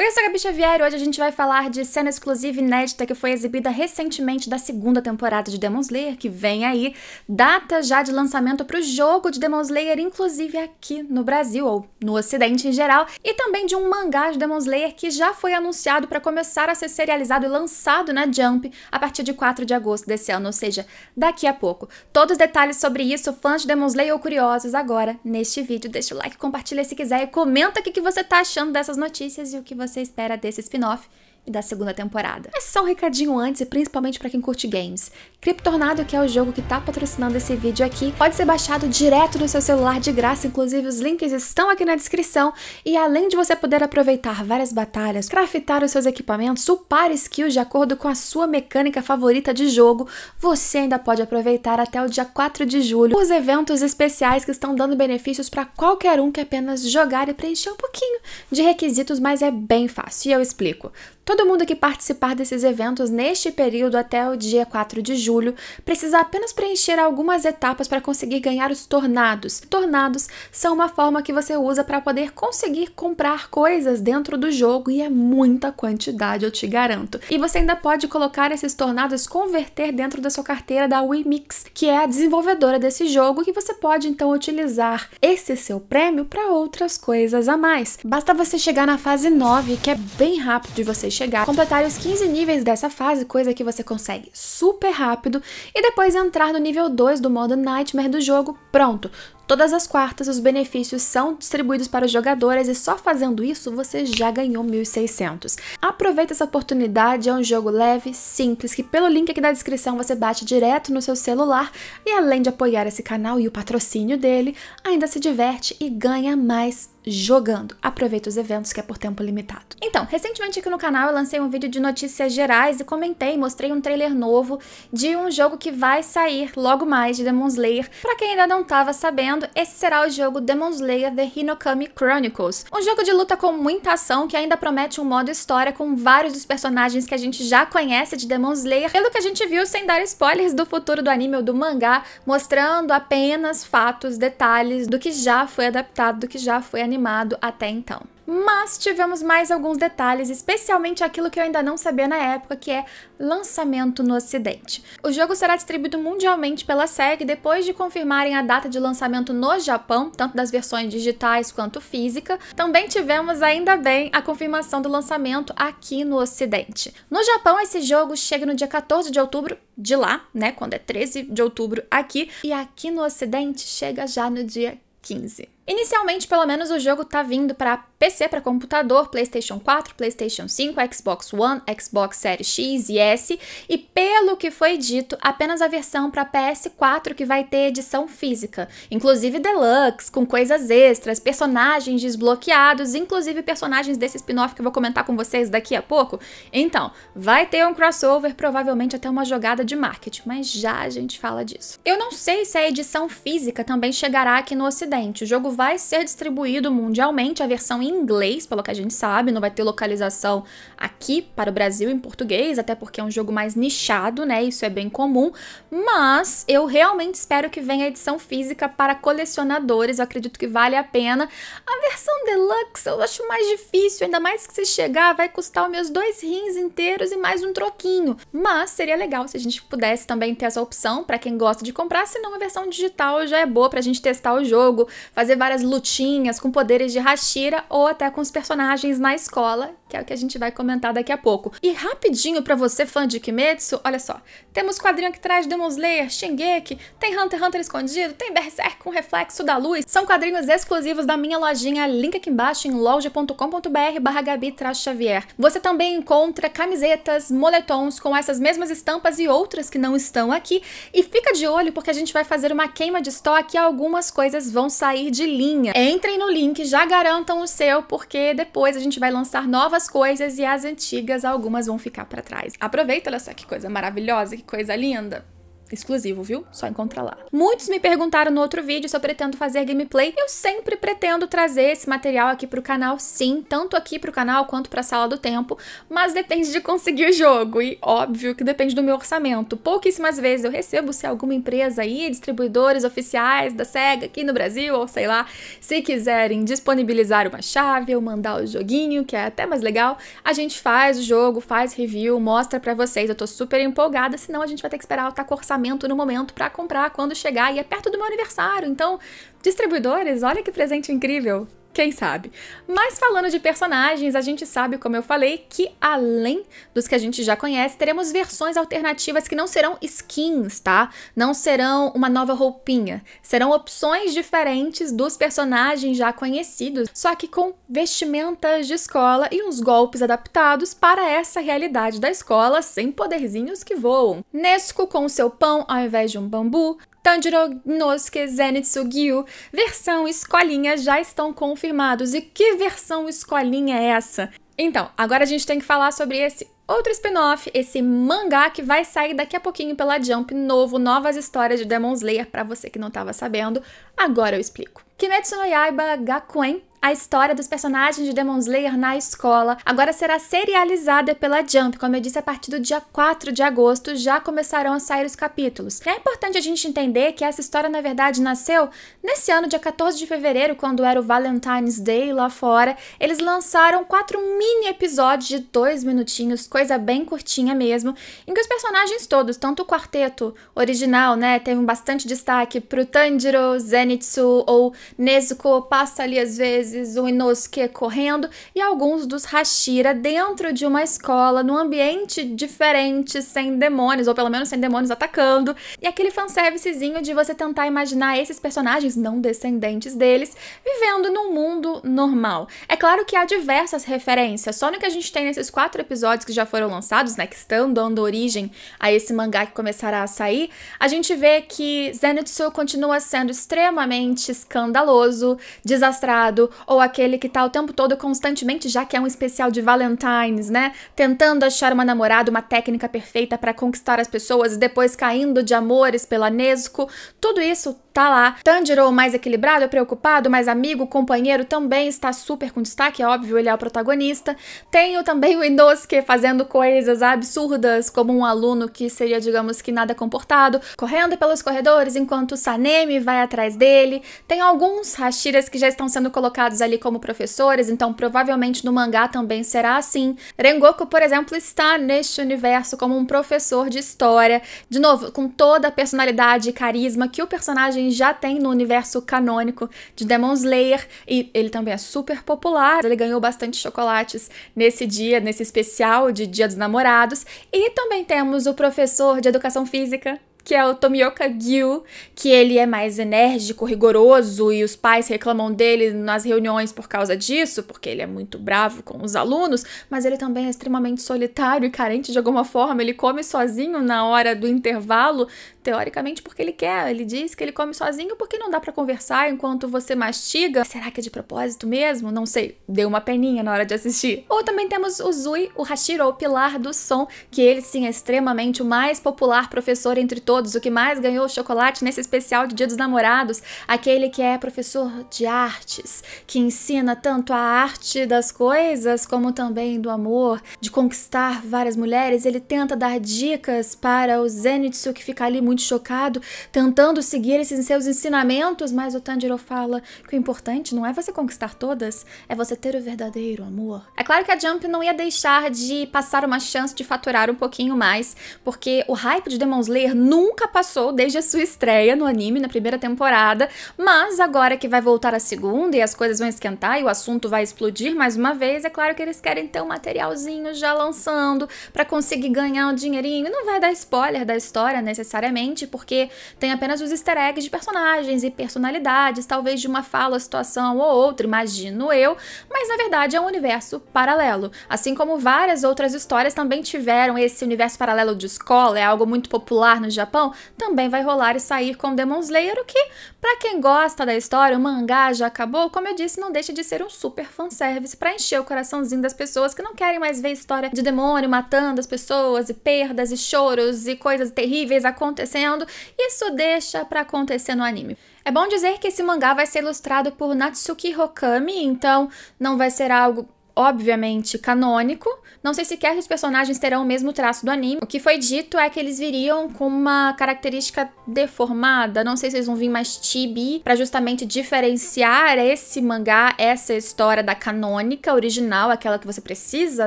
Oi, eu sou a Gabi Xavier e hoje a gente vai falar de cena exclusiva inédita que foi exibida recentemente da segunda temporada de Demon Slayer, que vem aí, data já de lançamento para o jogo de Demon Slayer, inclusive aqui no Brasil, ou no Ocidente em geral, e também de um mangá de Demon Slayer que já foi anunciado para começar a ser serializado e lançado na Jump a partir de 4 de agosto desse ano, ou seja, daqui a pouco. Todos os detalhes sobre isso, fãs de Demon Slayer ou curiosos, agora neste vídeo. Deixa o like, compartilha se quiser e comenta o que você está achando dessas notícias e o que você você espera desse spin-off e da segunda temporada. Mas só um recadinho antes e principalmente para quem curte games. Criptornado, que é o jogo que tá patrocinando esse vídeo aqui, pode ser baixado direto no seu celular de graça, inclusive os links estão aqui na descrição. E além de você poder aproveitar várias batalhas, craftar os seus equipamentos, upar skills de acordo com a sua mecânica favorita de jogo, você ainda pode aproveitar até o dia 4 de julho os eventos especiais que estão dando benefícios para qualquer um que apenas jogar e preencher um pouquinho de requisitos, mas é bem fácil e eu explico. Todo mundo que participar desses eventos neste período até o dia 4 de julho precisa apenas preencher algumas etapas para conseguir ganhar os tornados. Tornados são uma forma que você usa para poder conseguir comprar coisas dentro do jogo e é muita quantidade, eu te garanto. E você ainda pode colocar esses tornados converter dentro da sua carteira da Wimix, que é a desenvolvedora desse jogo, que você pode então utilizar esse seu prêmio para outras coisas a mais. Basta você chegar na fase 9, que é bem rápido de você chegar, completar os 15 níveis dessa fase, coisa que você consegue super rápido, e depois entrar no nível 2 do modo Nightmare do jogo, pronto. Todas as quartas, os benefícios são distribuídos para os jogadores e só fazendo isso você já ganhou 1.600. Aproveita essa oportunidade, é um jogo leve, simples, que pelo link aqui na descrição você bate direto no seu celular e além de apoiar esse canal e o patrocínio dele, ainda se diverte e ganha mais jogando. Aproveita os eventos que é por tempo limitado. Então, recentemente aqui no canal eu lancei um vídeo de notícias gerais e comentei, mostrei um trailer novo de um jogo que vai sair logo mais de Demon Slayer. Para quem ainda não estava sabendo, dizendo, esse será o jogo Demon Slayer The Hinokami Chronicles, um jogo de luta com muita ação que ainda promete um modo história com vários dos personagens que a gente já conhece de Demon Slayer, pelo que a gente viu sem dar spoilers do futuro do anime ou do mangá, mostrando apenas fatos, detalhes do que já foi adaptado, do que já foi animado até então. Mas tivemos mais alguns detalhes, especialmente aquilo que eu ainda não sabia na época, que é lançamento no ocidente. O jogo será distribuído mundialmente pela SEG depois de confirmarem a data de lançamento no Japão, tanto das versões digitais quanto física. Também tivemos, ainda bem, a confirmação do lançamento aqui no ocidente. No Japão, esse jogo chega no dia 14 de outubro de lá, né, quando é 13 de outubro aqui, e aqui no ocidente chega já no dia 15. Inicialmente, pelo menos, o jogo tá vindo para PC, para computador, PlayStation 4, PlayStation 5, Xbox One, Xbox Series X e S, e pelo que foi dito, apenas a versão para PS4 que vai ter edição física, inclusive deluxe, com coisas extras, personagens desbloqueados, inclusive personagens desse spin-off que eu vou comentar com vocês daqui a pouco. Então, vai ter um crossover, provavelmente até uma jogada de marketing, mas já a gente fala disso. Eu não sei se a edição física também chegará aqui no ocidente. O jogo vai ser distribuído mundialmente, a versão em inglês, pelo que a gente sabe, não vai ter localização aqui para o Brasil em português, até porque é um jogo mais nichado, né? Isso é bem comum, mas eu realmente espero que venha a edição física para colecionadores, eu acredito que vale a pena. A versão deluxe eu acho mais difícil, ainda mais que se chegar vai custar os meus dois rins inteiros e mais um troquinho, mas seria legal se a gente pudesse também ter essa opção para quem gosta de comprar, senão a versão digital já é boa para a gente testar o jogo, fazer várias várias lutinhas com poderes de Hashira ou até com os personagens na escola, que é o que a gente vai comentar daqui a pouco. E rapidinho para você fã de Kimetsu, olha só, temos quadrinho que traz Demon Slayer, Shingeki, tem Hunter x Hunter escondido, tem Berserk com reflexo da luz. São quadrinhos exclusivos da minha lojinha, link aqui embaixo em loja.com.br barra Gabi Xavier. Você também encontra camisetas, moletons com essas mesmas estampas e outras que não estão aqui. E fica de olho porque a gente vai fazer uma queima de estoque e algumas coisas vão sair de filinha. Entrem no link, já garantam o seu, porque depois a gente vai lançar novas coisas e as antigas, algumas vão ficar para trás. Aproveita, olha só que coisa maravilhosa, que coisa linda exclusivo, viu? Só encontra lá. Muitos me perguntaram no outro vídeo se eu pretendo fazer gameplay. Eu sempre pretendo trazer esse material aqui pro canal, sim, tanto aqui pro canal quanto pra sala do tempo, mas depende de conseguir o jogo e óbvio que depende do meu orçamento. Pouquíssimas vezes eu recebo se alguma empresa aí, distribuidores oficiais da SEGA aqui no Brasil ou sei lá, se quiserem disponibilizar uma chave ou mandar o joguinho, que é até mais legal, a gente faz o jogo, faz review, mostra pra vocês. Eu tô super empolgada, senão a gente vai ter que esperar o taco tá orçamento no momento para comprar quando chegar e é perto do meu aniversário. Então, distribuidores, olha que presente incrível! Quem sabe? Mas falando de personagens, a gente sabe, como eu falei, que além dos que a gente já conhece, teremos versões alternativas que não serão skins, tá? Não serão uma nova roupinha. Serão opções diferentes dos personagens já conhecidos, só que com vestimentas de escola e uns golpes adaptados para essa realidade da escola, sem poderzinhos que voam. Nesco com seu pão ao invés de um bambu, Tanjiro Inosuke Zenitsu Gyu, versão escolinha já estão confirmados. E que versão escolinha é essa? Então, agora a gente tem que falar sobre esse outro spin-off, esse mangá que vai sair daqui a pouquinho pela Jump, novo, novas histórias de Demon Slayer, para você que não estava sabendo, agora eu explico. Kimetsu no Yaiba Gakuen a história dos personagens de Demon Slayer na escola agora será serializada pela Jump, como eu disse, a partir do dia 4 de agosto já começarão a sair os capítulos. é importante a gente entender que essa história, na verdade, nasceu nesse ano, dia 14 de fevereiro, quando era o Valentine's Day lá fora. Eles lançaram quatro mini episódios de dois minutinhos, coisa bem curtinha mesmo, em que os personagens todos, tanto o quarteto original, né, teve um bastante destaque pro Tanjiro, Zenitsu ou Nezuko, passa ali às vezes vezes Inosuke correndo e alguns dos Hashira dentro de uma escola, num ambiente diferente, sem demônios, ou pelo menos sem demônios atacando. E aquele fanservicezinho de você tentar imaginar esses personagens não descendentes deles vivendo num mundo normal. É claro que há diversas referências, só no que a gente tem nesses quatro episódios que já foram lançados, né, que estão dando origem a esse mangá que começará a sair, a gente vê que Zenitsu continua sendo extremamente escandaloso, desastrado, ou aquele que tá o tempo todo constantemente, já que é um especial de Valentines, né? Tentando achar uma namorada, uma técnica perfeita para conquistar as pessoas e depois caindo de amores pela Nesco. Tudo isso tá lá. Tanjiro, mais equilibrado, é preocupado, mais amigo, companheiro, também está super com destaque, é óbvio, ele é o protagonista. Tenho também o Inosuke fazendo coisas absurdas, como um aluno que seria, digamos que, nada comportado, correndo pelos corredores enquanto Sanemi vai atrás dele. Tem alguns Hashiras que já estão sendo colocados ali como professores, então provavelmente no mangá também será assim. Rengoku, por exemplo, está neste universo como um professor de história, de novo, com toda a personalidade e carisma que o personagem já tem no universo canônico de Demon Slayer e ele também é super popular. Ele ganhou bastante chocolates nesse dia, nesse especial de Dia dos Namorados. E também temos o professor de educação física que é o Tomioka Gyu, que ele é mais enérgico, rigoroso e os pais reclamam dele nas reuniões por causa disso, porque ele é muito bravo com os alunos, mas ele também é extremamente solitário e carente de alguma forma, ele come sozinho na hora do intervalo, teoricamente, porque ele quer. Ele diz que ele come sozinho porque não dá para conversar enquanto você mastiga. Será que é de propósito mesmo? Não sei. Deu uma peninha na hora de assistir. Ou também temos o Zui, o Hashiro, o pilar do som, que ele sim é extremamente o mais popular professor entre todos, o que mais ganhou chocolate nesse especial de Dia dos Namorados, aquele que é professor de artes, que ensina tanto a arte das coisas como também do amor, de conquistar várias mulheres. Ele tenta dar dicas para o Zenitsu que fica ali muito muito chocado, tentando seguir esses seus ensinamentos, mas o Tanjiro fala que o importante não é você conquistar todas, é você ter o verdadeiro amor. É claro que a Jump não ia deixar de passar uma chance de faturar um pouquinho mais, porque o hype de Demon Slayer nunca passou desde a sua estreia no anime, na primeira temporada, mas agora que vai voltar a segunda e as coisas vão esquentar e o assunto vai explodir mais uma vez, é claro que eles querem ter um materialzinho já lançando para conseguir ganhar um dinheirinho. Não vai dar spoiler da história necessariamente, porque tem apenas os easter eggs de personagens e personalidades, talvez de uma fala, situação ou outra, imagino eu, mas na verdade é um universo paralelo. Assim como várias outras histórias também tiveram esse universo paralelo de escola, é algo muito popular no Japão, também vai rolar e sair com Demon Slayer, o que, para quem gosta da história, o mangá já acabou, como eu disse, não deixa de ser um super fanservice para encher o coraçãozinho das pessoas que não querem mais ver história de demônio matando as pessoas e perdas e choros e coisas terríveis acontecendo acontecendo isso deixa para acontecer no anime. É bom dizer que esse mangá vai ser ilustrado por Natsuki Hokami, então não vai ser algo obviamente, canônico. Não sei sequer se os personagens terão o mesmo traço do anime. O que foi dito é que eles viriam com uma característica deformada. Não sei se eles vão vir mais chibi, para justamente diferenciar esse mangá, essa história da canônica original, aquela que você precisa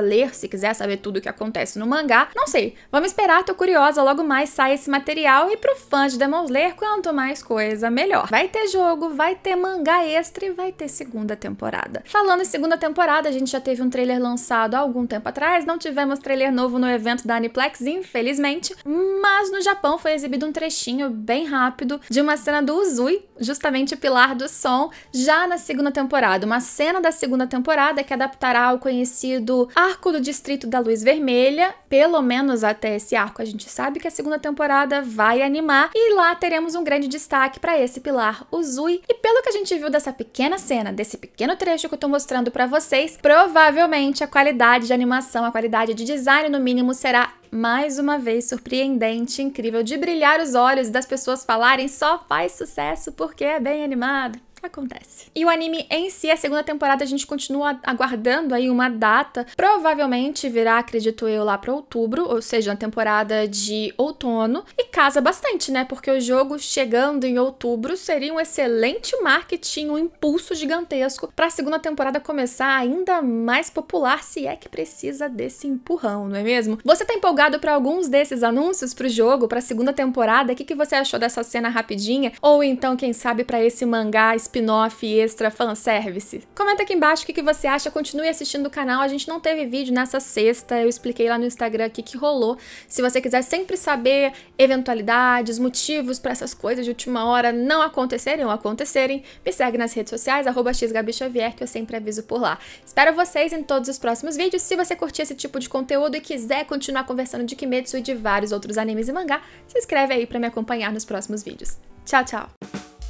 ler se quiser saber tudo o que acontece no mangá. Não sei. Vamos esperar, tô curiosa. Logo mais sai esse material e pro fã de Demon Slayer, quanto mais coisa, melhor. Vai ter jogo, vai ter mangá extra e vai ter segunda temporada. Falando em segunda temporada, a gente já teve um trailer lançado há algum tempo atrás, não tivemos trailer novo no evento da Aniplex, infelizmente, mas no Japão foi exibido um trechinho bem rápido de uma cena do Uzui, justamente o pilar do som, já na segunda temporada. Uma cena da segunda temporada que adaptará o conhecido Arco do Distrito da Luz Vermelha, pelo menos até esse arco a gente sabe que a segunda temporada vai animar, e lá teremos um grande destaque para esse pilar Uzui. E pelo que a gente viu dessa pequena cena, desse pequeno trecho que eu tô mostrando para vocês, prova provavelmente a qualidade de animação, a qualidade de design, no mínimo, será mais uma vez surpreendente, incrível, de brilhar os olhos e das pessoas falarem só faz sucesso porque é bem animado acontece. E o anime em si, a segunda temporada, a gente continua aguardando aí uma data. Provavelmente virá, acredito eu, lá para outubro, ou seja, na temporada de outono. E casa bastante, né? Porque o jogo chegando em outubro seria um excelente marketing, um impulso gigantesco para a segunda temporada começar ainda mais popular, se é que precisa desse empurrão, não é mesmo? Você tá empolgado para alguns desses anúncios pro jogo, para a segunda temporada? O que, que você achou dessa cena rapidinha? Ou então, quem sabe, para esse mangá específico? spin-off extra fanservice? Comenta aqui embaixo o que, você acha, continue assistindo o canal, a gente não teve vídeo nessa sexta, eu expliquei lá no Instagram o que, que rolou. Se você quiser sempre saber eventualidades, motivos para essas coisas de última hora não acontecerem ou acontecerem, me segue nas redes sociais, arroba xgabichavier, que eu sempre aviso por lá. Espero vocês em todos os próximos vídeos, se você curtir esse tipo de conteúdo e quiser continuar conversando de Kimetsu e de vários outros animes e mangá, se inscreve aí para me acompanhar nos próximos vídeos. Tchau, tchau!